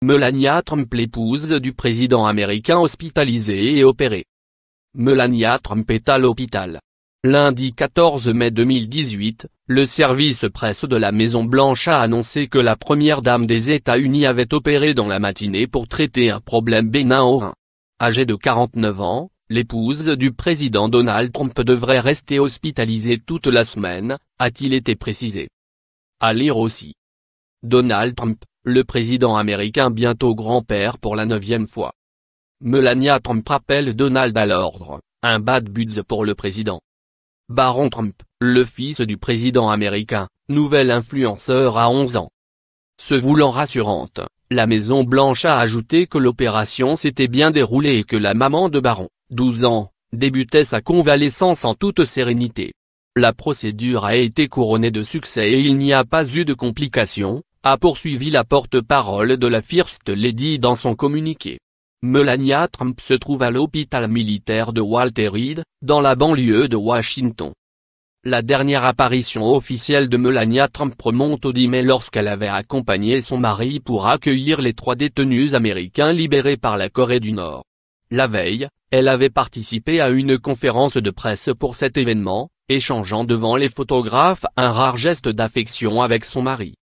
Melania Trump l'épouse du président américain hospitalisée et opérée. Melania Trump est à l'hôpital. Lundi 14 mai 2018, le service presse de la Maison Blanche a annoncé que la première dame des États-Unis avait opéré dans la matinée pour traiter un problème bénin au rein. Âgée de 49 ans, l'épouse du président Donald Trump devrait rester hospitalisée toute la semaine, a-t-il été précisé. À lire aussi. Donald Trump, le président américain bientôt grand-père pour la neuvième fois. Melania Trump rappelle Donald à l'ordre, un bad buzz pour le président. Baron Trump, le fils du président américain, nouvel influenceur à 11 ans. Se voulant rassurante, la Maison Blanche a ajouté que l'opération s'était bien déroulée et que la maman de Baron, 12 ans, débutait sa convalescence en toute sérénité. La procédure a été couronnée de succès et il n'y a pas eu de complications, a poursuivi la porte-parole de la First Lady dans son communiqué. Melania Trump se trouve à l'hôpital militaire de Walter Reed, dans la banlieue de Washington. La dernière apparition officielle de Melania Trump remonte au 10 mai lorsqu'elle avait accompagné son mari pour accueillir les trois détenus américains libérés par la Corée du Nord. La veille, elle avait participé à une conférence de presse pour cet événement, échangeant devant les photographes un rare geste d'affection avec son mari.